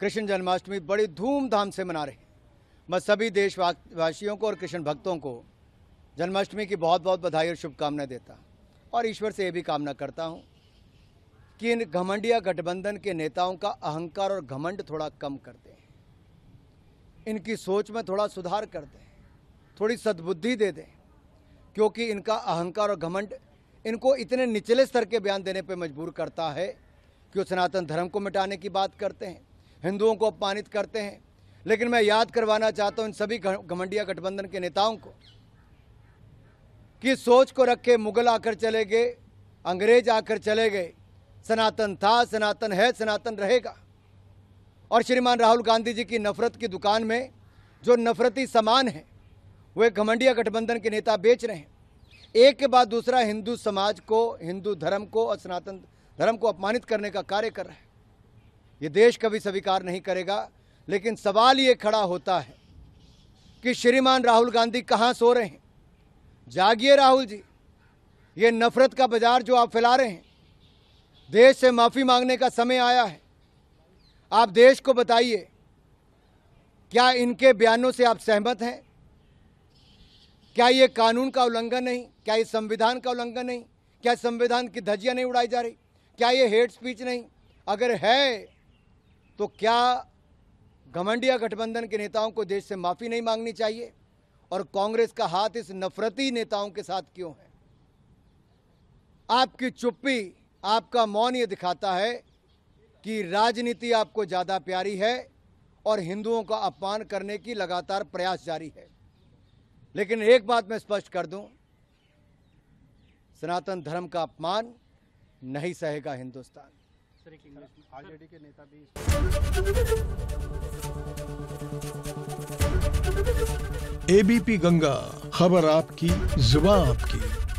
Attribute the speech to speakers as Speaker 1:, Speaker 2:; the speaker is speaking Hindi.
Speaker 1: कृष्ण जन्माष्टमी बड़ी धूमधाम से मना रहे हैं मैं सभी देशवासियों को और कृष्ण भक्तों को जन्माष्टमी की बहुत बहुत बधाई और शुभकामनाएं देता और ईश्वर से ये भी कामना करता हूँ कि इन घमंडिया गठबंधन के नेताओं का अहंकार और घमंड थोड़ा कम कर दें इनकी सोच में थोड़ा सुधार कर दें थोड़ी सद्बुद्धि दे दें क्योंकि इनका अहंकार और घमंड इनको इतने निचले स्तर के बयान देने पर मजबूर करता है कि वो सनातन धर्म को मिटाने की बात करते हैं हिंदुओं को अपमानित करते हैं लेकिन मैं याद करवाना चाहता हूँ इन सभी घमंडिया गठबंधन के नेताओं को कि सोच को रख के मुगल आकर चले गए अंग्रेज आकर चले गए सनातन था सनातन है सनातन रहेगा और श्रीमान राहुल गांधी जी की नफरत की दुकान में जो नफरती सामान है वो एक घमंडिया गठबंधन के नेता बेच रहे हैं एक के बाद दूसरा हिंदू समाज को हिंदू धर्म को और सनातन धर्म को अपमानित करने का कार्य कर रहे हैं ये देश कभी स्वीकार नहीं करेगा लेकिन सवाल ये खड़ा होता है कि श्रीमान राहुल गांधी कहाँ सो रहे हैं जागिए राहुल जी ये नफरत का बाजार जो आप फैला रहे हैं देश से माफ़ी मांगने का समय आया है आप देश को बताइए क्या इनके बयानों से आप सहमत हैं क्या ये कानून का उल्लंघन नहीं क्या ये संविधान का उल्लंघन नहीं क्या संविधान की धज्जियाँ नहीं उड़ाई जा रही क्या ये हेट स्पीच नहीं अगर है तो क्या घमंडिया गठबंधन के नेताओं को देश से माफ़ी नहीं मांगनी चाहिए और कांग्रेस का हाथ इस नफरती नेताओं के साथ क्यों है आपकी चुप्पी आपका मौन ये दिखाता है कि राजनीति आपको ज़्यादा प्यारी है और हिंदुओं का अपमान करने की लगातार प्रयास जारी है लेकिन एक बात मैं स्पष्ट कर दूं, सनातन धर्म का अपमान नहीं सहेगा हिंदुस्तान दूसरे कांग्रेस अच्छा। आरजेडी के नेता भी एबीपी गंगा खबर आपकी जुबा आपकी